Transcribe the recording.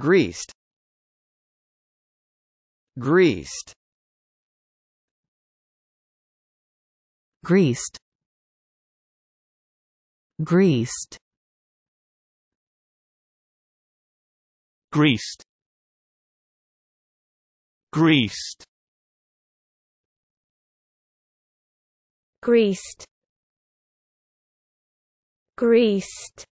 greased greased greased greased greased greased greased greased